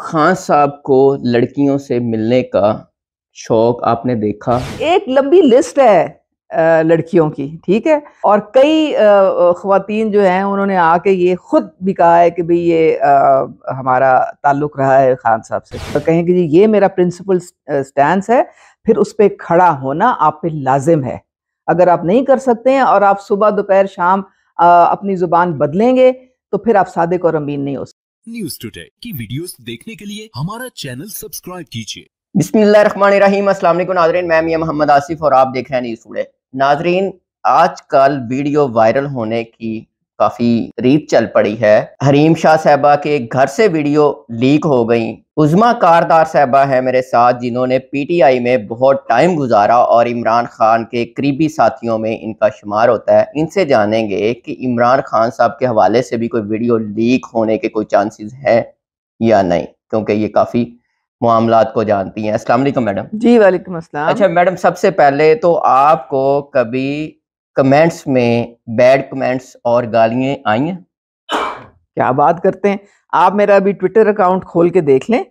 खान साहब को लड़कियों से मिलने का शौक आपने देखा एक लंबी लिस्ट है लड़कियों की ठीक है और कई खुतिन जो हैं उन्होंने आके ये खुद भी कहा है कि भाई ये आ, हमारा ताल्लुक रहा है खान साहब से तो कहें कि जी ये मेरा प्रिंसिपल स्टैंड है फिर उस पर खड़ा होना आप पे लाजिम है अगर आप नहीं कर सकते हैं और आप सुबह दोपहर शाम आ, अपनी ज़ुबान बदलेंगे तो फिर आप सादे और अमीन नहीं हो सकते न्यूज टूडे की वीडियोस देखने के लिए हमारा चैनल सब्सक्राइब कीजिए बिस्मिल्लाम अस्सलाम वालेकुम नाजरीन मैं मियां मोहम्मद आसिफ और आप देख रहे हैं न्यूज टुडे नाजरीन आजकल वीडियो वायरल होने की काफी रीत चल पड़ी है हरीम शाह साहबा के घर से वीडियो लीक हो गई उजमा कारदार साहबा है मेरे साथ जिन्होंने पीटीआई में बहुत टाइम गुजारा और इमरान खान के करीबी साथियों में इनका शुमार होता है इनसे जानेंगे कि इमरान खान साहब के हवाले से भी कोई वीडियो लीक होने के कोई चांसेस हैं या नहीं क्योंकि ये काफ़ी मामला को जानती हैं अस्सलाम मैडम जी वालेकुम अच्छा मैडम सबसे पहले तो आपको कभी कमेंट्स में बैड कमेंट्स और गालियाँ आई हैं क्या बात करते हैं आप मेरा अभी ट्विटर अकाउंट खोल के देख लें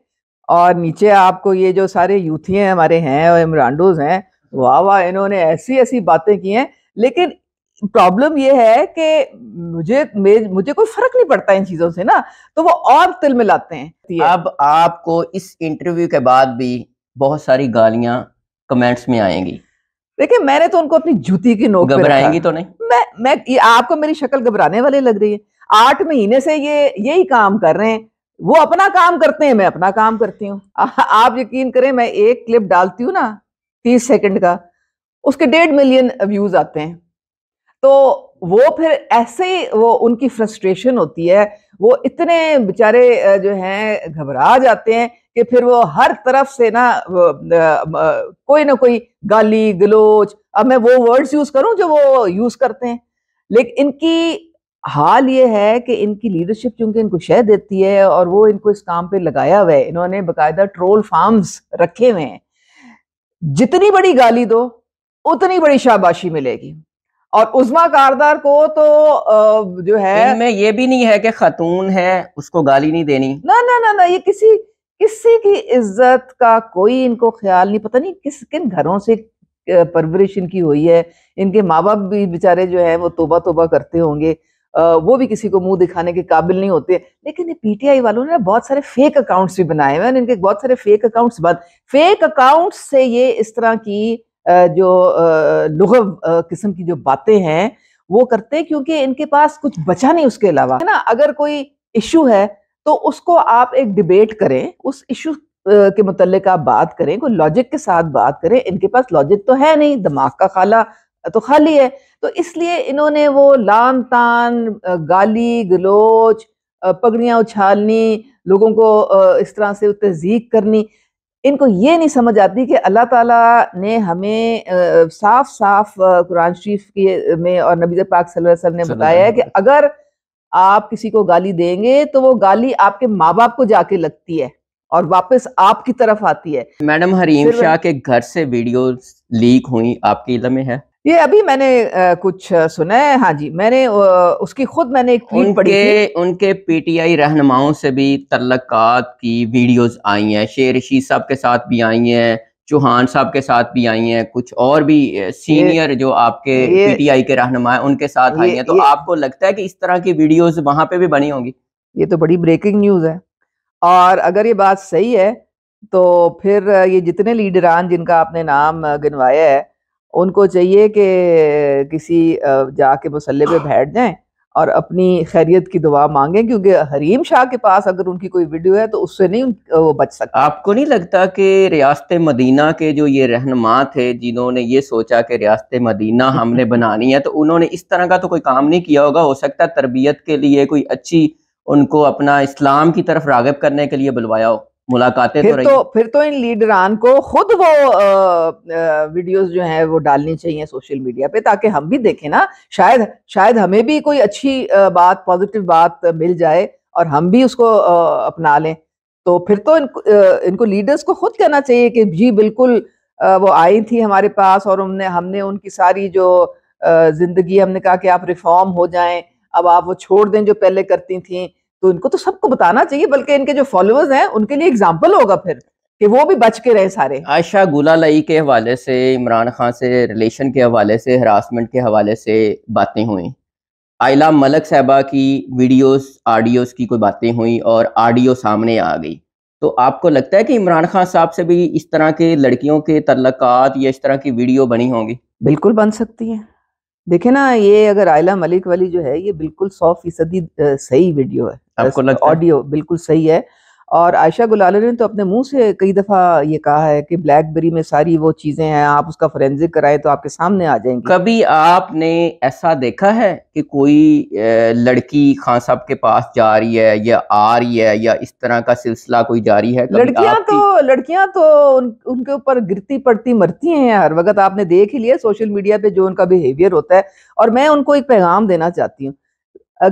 और नीचे आपको ये जो सारे यूथिए हमारे हैं और इमरान्डोज हैं वाह वाह इन्होंने ऐसी ऐसी बातें की हैं लेकिन प्रॉब्लम ये है कि मुझे मुझे कोई फर्क नहीं पड़ता इन चीजों से ना तो वो और तिल मिलाते हैं अब आपको इस इंटरव्यू के बाद भी बहुत सारी गालियां कमेंट्स में आएंगी देखिए मैंने तो उनको अपनी जूती की नोक घबराएंगी तो नहीं मैं मैं ये आपको मेरी शक्ल घबराने वाले लग रही है आठ महीने से ये यही काम कर रहे हैं वो अपना काम करते हैं मैं अपना काम करती हूँ आप यकीन करें मैं एक क्लिप डालती हूँ ना तीस सेकंड का उसके डेढ़ मिलियन व्यूज आते हैं तो वो फिर ऐसे ही वो उनकी फ्रस्ट्रेशन होती है वो इतने बेचारे जो हैं घबरा जाते हैं कि फिर वो हर तरफ से ना कोई ना कोई गाली गलोच अब मैं वो वर्ड्स यूज करूं जो वो यूज करते हैं लेकिन इनकी हाल ये है कि इनकी लीडरशिप चूंकि इनको शह देती है और वो इनको इस काम पे लगाया हुआ है इन्होंने बकायदा ट्रोल फार्म्स रखे हुए हैं जितनी बड़ी गाली दो उतनी बड़ी शाबाशी मिलेगी और उजमा कारदार को तो जो है मैं ये भी नहीं है कि खतून है उसको गाली नहीं देनी ना ना ना ना ये किसी किसी की इज्जत का कोई इनको ख्याल नहीं पता नहीं किस किन घरों से परवरिश इनकी हुई है इनके माँ बाप भी बेचारे जो है वो तोबा तोबा करते होंगे वो भी किसी को मुंह दिखाने के काबिल नहीं होते लेकिन ये पीटीआई वालों ने बहुत सारे फेक अकाउंट्स भी बनाए हुए हैं इनके बहुत सारे फेक अकाउंट्स बंद फेक अकाउंट्स से ये इस तरह की जो लुगव किस्म की जो बातें हैं वो करते क्योंकि इनके पास कुछ बचा नहीं उसके अलावा है ना अगर कोई इशू है तो उसको आप एक डिबेट करें उस इशू के मतलब आप बात करें कोई लॉजिक के साथ बात करें इनके पास लॉजिक तो है नहीं दिमाग का खाला तो खाली है तो इसलिए इन्होंने वो लान तान गाली गलोच पगड़ियाँ उछालनी लोगों को इस तरह से तहजीक करनी इनको ये नहीं समझ आती कि अल्लाह ताला ने हमें साफ साफ कुरान शरीफ के में और नबी पाक सल्लल्लाहु अलैहि वसल्लम ने बताया है कि अगर आप किसी को गाली देंगे तो वो गाली आपके माँ बाप को जाके लगती है और वापस आपकी तरफ आती है मैडम हरीम शाह के घर से वीडियो लीक हुई आपके इलम है ये अभी मैंने कुछ सुना है हाँ जी मैंने उसकी खुद मैंने एक ट्वीट पढ़ी थी। उनके पीटीआई रहनुमाओं से भी तल्लकात की वीडियोस आई हैं शेर रशीद साहब के साथ भी आई हैं चौहान साहब के साथ भी आई हैं कुछ और भी सीनियर जो आपके पीटीआई के रहनुमा हैं उनके साथ आई हैं तो आपको लगता है कि इस तरह की वीडियोस वहां पे भी बनी होंगी ये तो बड़ी ब्रेकिंग न्यूज़ है और अगर ये बात सही है तो फिर ये जितने लीडरान जिनका आपने नाम गिनवाया है उनको चाहिए कि किसी जाके मसल्ले पे बैठ जाएं और अपनी खैरियत की दुआ मांगें क्योंकि हरीम शाह के पास अगर उनकी कोई वीडियो है तो उससे नहीं वो बच सकते आपको नहीं लगता कि रियासत मदीना के जो ये रहनमा थे जिन्होंने ये सोचा कि रियासत मदीना हमने बनानी है तो उन्होंने इस तरह का तो कोई काम नहीं किया होगा हो सकता है तरबियत के लिए कोई अच्छी उनको अपना इस्लाम की तरफ रागब करने के लिए बुलवाया हो मुलाकातें तो फिर तो, तो फिर तो इन लीडरान को खुद वो आ, आ, वीडियोस जो हैं वो डालनी चाहिए सोशल मीडिया पे ताकि हम भी देखें ना शायद शायद हमें भी कोई अच्छी बात पॉजिटिव बात मिल जाए और हम भी उसको आ, अपना लें तो फिर तो इनको इनको लीडर्स को खुद कहना चाहिए कि जी बिल्कुल वो आई थी हमारे पास और हमने हमने उनकी सारी जो जिंदगी हमने कहा कि आप रिफॉर्म हो जाए अब आप वो छोड़ दें जो पहले करती थी तो इनको तो सबको बताना चाहिए बल्कि इनके जो फॉलोअर्स हैं उनके लिए एग्जाम्पल होगा फिर कि वो भी बच के रहे सारे आयशा गुलालई के हवाले से इमरान खान से रिलेशन के हवाले से हरासमेंट के हवाले से बातें हुई आयला मलक साहबा की वीडियोस ऑडियोस की कोई बातें हुई और ऑडियो सामने आ गई तो आपको लगता है कि इमरान खान साहब से भी इस तरह के लड़कियों के तलक़ात या इस तरह की वीडियो बनी होंगी बिल्कुल बन सकती है देखे ना ये अगर आयला मलिक वाली जो है ये बिल्कुल सौ फीसदी सही वीडियो है आपको ऑडियो बिल्कुल सही है और आयशा गुलाल ने तो अपने मुंह से कई दफ़ा ये कहा है कि ब्लैकबेरी में सारी वो चीज़ें हैं आप उसका फोरेंसिक कराएं तो आपके सामने आ जाएंगे कभी आपने ऐसा देखा है कि कोई लड़की खान साहब के पास जा रही है या आ रही है या इस तरह का सिलसिला कोई जारी है लड़कियां तो लड़कियां तो उन, उनके ऊपर गिरती पड़ती मरती हैं हर वक्त आपने देख ही लिया सोशल मीडिया पे जो उनका बिहेवियर होता है और मैं उनको एक पैगाम देना चाहती हूँ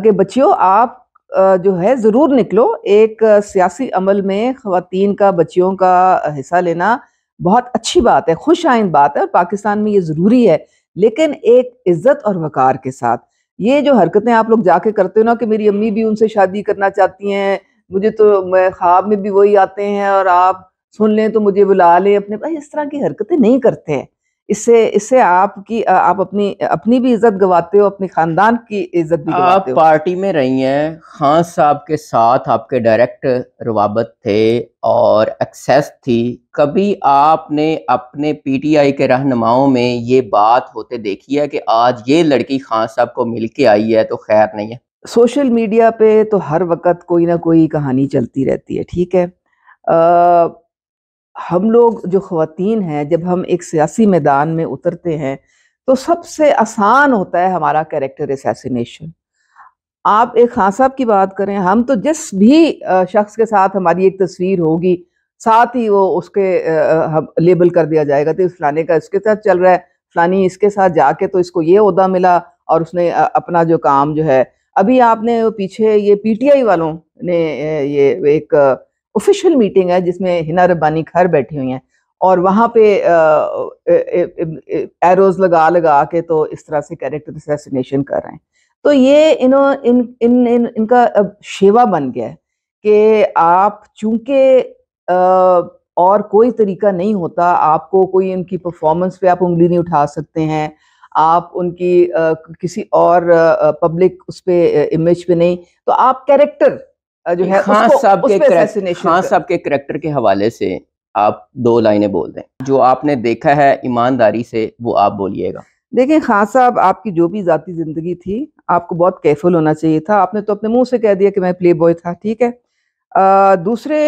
कि बच्चियों आप जो है ज़रूर निकलो एक सियासी अमल में ख़वान का बच्चियों का हिस्सा लेना बहुत अच्छी बात है खुश आइन बात है और पाकिस्तान में ये ज़रूरी है लेकिन एक इज़्ज़त और वक़ार के साथ ये जो हरकतें आप लोग जाके करते हो ना कि मेरी अम्मी भी उनसे शादी करना चाहती हैं मुझे तो मैं ख्वाब में भी वही आते हैं और आप सुन लें तो मुझे बुला लें अपने पास इस तरह की हरकतें नहीं करते हैं इससे इससे आपकी आप अपनी अपनी भी इज्जत गवाते हो अपने खानदान की इज्जत भी आप हो। पार्टी में रही हैं खान हाँ साहब के साथ आपके डायरेक्ट रवाबत थे और एक्सेस थी कभी आपने अपने पीटीआई के रहनुमाओं में ये बात होते देखी है कि आज ये लड़की खान साहब को मिल के आई है तो खैर नहीं है सोशल मीडिया पे तो हर वक्त कोई ना कोई कहानी चलती रहती है ठीक है आ, हम लोग जो खातन हैं जब हम एक सियासी मैदान में उतरते हैं तो सबसे आसान होता है हमारा कैरेक्टर असैसिनेशन आप एक खान साहब की बात करें हम तो जिस भी शख्स के साथ हमारी एक तस्वीर होगी साथ ही वो उसके हम लेबल कर दिया जाएगा तो फलाने का इसके साथ चल रहा है फलानी इसके साथ जाके तो इसको ये उहदा मिला और उसने अपना जो काम जो है अभी आपने पीछे ये पीटीआई वालों ने ये एक ऑफिशियल मीटिंग है जिसमें हिना रब्बानी घर बैठी हुई हैं और वहाँ पे एरोज लगा लगा के तो इस तरह से कैरेक्टर असैसिनेशन कर रहे हैं तो ये इन इन इन, इन इनका शेवा बन गया है कि आप चूंकि और कोई तरीका नहीं होता आपको कोई इनकी परफॉर्मेंस पे आप उंगली नहीं उठा सकते हैं आप उनकी आ, किसी और आ, पब्लिक उस पर इमेज पे नहीं तो आप कैरेक्टर जो है खान साहब के खान साहब के करेक्टर के हवाले से आप दो लाइनें बोल दें जो आपने देखा है ईमानदारी से वो आप बोलिएगा देखें खान साहब आपकी जो भी जाती ज़िंदगी थी आपको बहुत केयरफुल होना चाहिए था आपने तो अपने मुंह से कह दिया कि मैं प्ले बॉय था ठीक है आ, दूसरे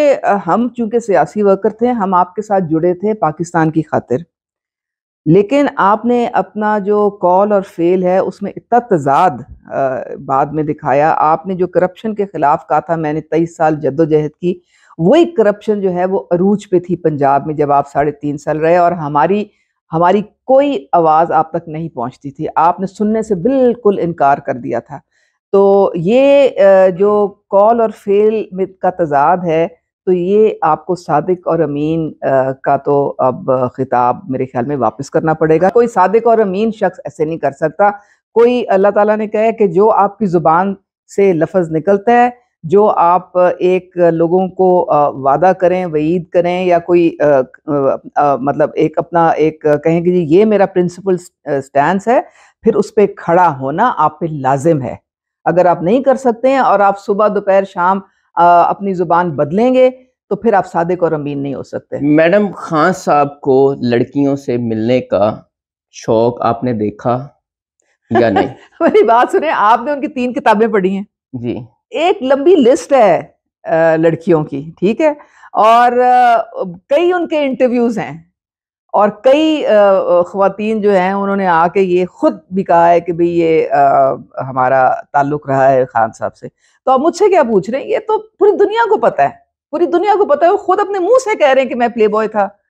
हम चूंकि सियासी वर्कर थे हम आपके साथ जुड़े थे पाकिस्तान की खातिर लेकिन आपने अपना जो कॉल और फेल है उसमें इतना तजाद बाद में दिखाया आपने जो करप्शन के खिलाफ कहा था मैंने तेईस साल जद्दोजहद की वही करप्शन जो है वो अरूज पे थी पंजाब में जब आप साढ़े तीन साल रहे और हमारी हमारी कोई आवाज़ आप तक नहीं पहुंचती थी आपने सुनने से बिल्कुल इनकार कर दिया था तो ये जो कॉल और फेल में का तजाद है तो ये आपको सादिक और अमीन आ, का तो अब खिताब मेरे ख्याल में वापस करना पड़ेगा कोई सादिक और अमीन शख्स ऐसे नहीं कर सकता कोई अल्लाह ताला ने कहा कि जो आपकी ज़ुबान से लफज निकलता है जो आप एक लोगों को वादा करें वईद करें या कोई आ, आ, आ, मतलब एक अपना एक कहें कि जी ये मेरा प्रिंसिपल स्टैंड है फिर उस पर खड़ा होना आप पे लाजिम है अगर आप नहीं कर सकते हैं और आप सुबह दोपहर शाम अपनी जुबान बदलेंगे तो फिर आप सादिक और अमीन नहीं हो सकते मैडम खान साहब को लड़कियों से मिलने का शौक आपने देखा या नहीं मेरी बात सुने आपने उनकी तीन किताबें पढ़ी हैं जी एक लंबी लिस्ट है लड़कियों की ठीक है और कई उनके इंटरव्यूज हैं और कई ख़वान जो हैं उन्होंने आके ये ख़ुद भी कहा है कि भाई ये आ, हमारा ताल्लुक़ रहा है खान साहब से तो आप मुझसे क्या पूछ रहे हैं ये तो पूरी दुनिया को पता है पूरी दुनिया को पता है वो खुद अपने मुंह से कह रहे हैं कि मैं प्ले बॉय था